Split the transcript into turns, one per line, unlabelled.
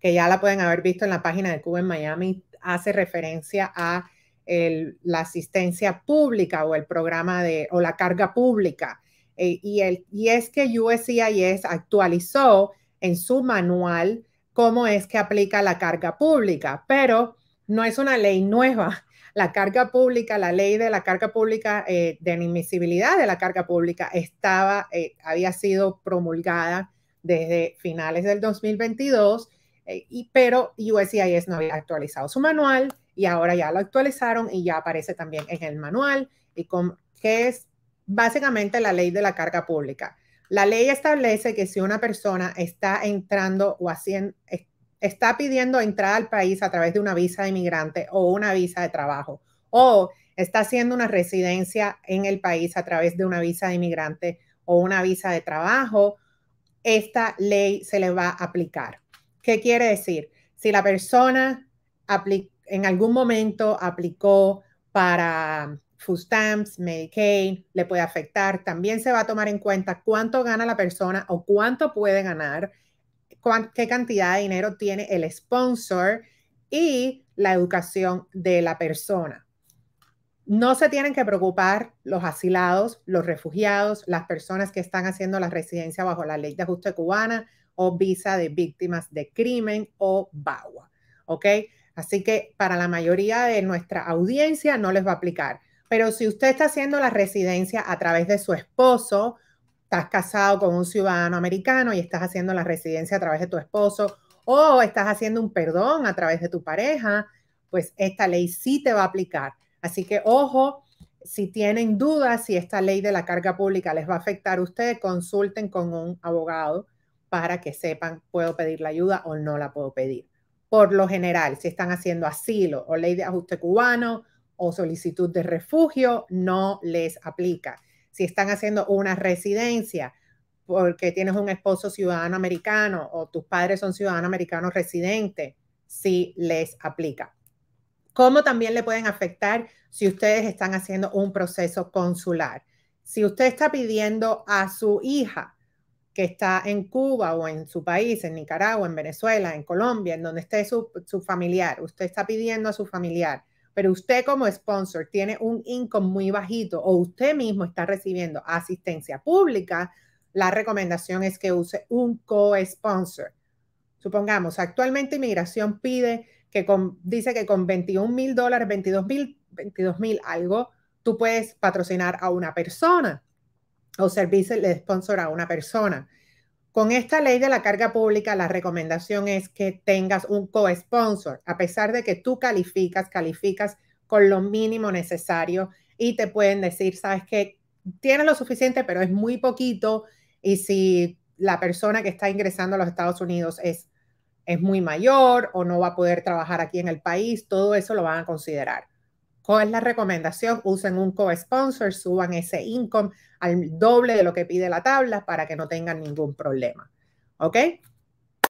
que ya la pueden haber visto en la página de Cuba en Miami, hace referencia a la asistencia pública o el programa de, o la carga pública. Eh, y, el, y es que USCIS actualizó en su manual cómo es que aplica la carga pública, pero no es una ley nueva. La carga pública, la ley de la carga pública, eh, de inmisibilidad de la carga pública, estaba, eh, había sido promulgada desde finales del 2022 eh, y, pero USCIS no había actualizado su manual y ahora ya lo actualizaron y ya aparece también en el manual, y con, que es básicamente la ley de la carga pública. La ley establece que si una persona está entrando o haciendo, está pidiendo entrar al país a través de una visa de inmigrante o una visa de trabajo, o está haciendo una residencia en el país a través de una visa de inmigrante o una visa de trabajo, esta ley se le va a aplicar. ¿Qué quiere decir? Si la persona en algún momento aplicó para food stamps, Medicaid, le puede afectar. También se va a tomar en cuenta cuánto gana la persona o cuánto puede ganar, qué cantidad de dinero tiene el sponsor y la educación de la persona. No se tienen que preocupar los asilados, los refugiados, las personas que están haciendo la residencia bajo la ley de ajuste cubana o Visa de Víctimas de Crimen o BAWA. ¿Ok? Así que para la mayoría de nuestra audiencia no les va a aplicar. Pero si usted está haciendo la residencia a través de su esposo, estás casado con un ciudadano americano y estás haciendo la residencia a través de tu esposo o estás haciendo un perdón a través de tu pareja, pues esta ley sí te va a aplicar. Así que ojo, si tienen dudas si esta ley de la carga pública les va a afectar a usted, consulten con un abogado para que sepan, puedo pedir la ayuda o no la puedo pedir. Por lo general, si están haciendo asilo o ley de ajuste cubano o solicitud de refugio, no les aplica. Si están haciendo una residencia porque tienes un esposo ciudadano americano o tus padres son ciudadanos americanos residentes, sí les aplica. ¿Cómo también le pueden afectar si ustedes están haciendo un proceso consular? Si usted está pidiendo a su hija que está en Cuba o en su país, en Nicaragua, en Venezuela, en Colombia, en donde esté su, familiar, usted está pidiendo a su familiar, pero usted como sponsor tiene un income muy bajito o usted mismo está recibiendo asistencia pública, la recomendación es que use un co-sponsor. Supongamos, actualmente inmigración pide que con, dice que con 21 mil dólares, 22 mil, 22 mil algo, tú puedes patrocinar a una persona o servicios de sponsor a una persona. Con esta ley de la carga pública, la recomendación es que tengas un co-sponsor, a pesar de que tú calificas, calificas con lo mínimo necesario y te pueden decir, sabes que tienes lo suficiente, pero es muy poquito y si la persona que está ingresando a los Estados Unidos es, es muy mayor o no va a poder trabajar aquí en el país, todo eso lo van a considerar. ¿Cuál es la recomendación? Usen un co-sponsor, suban ese income al doble de lo que pide la tabla para que no tengan ningún problema. ¿Ok?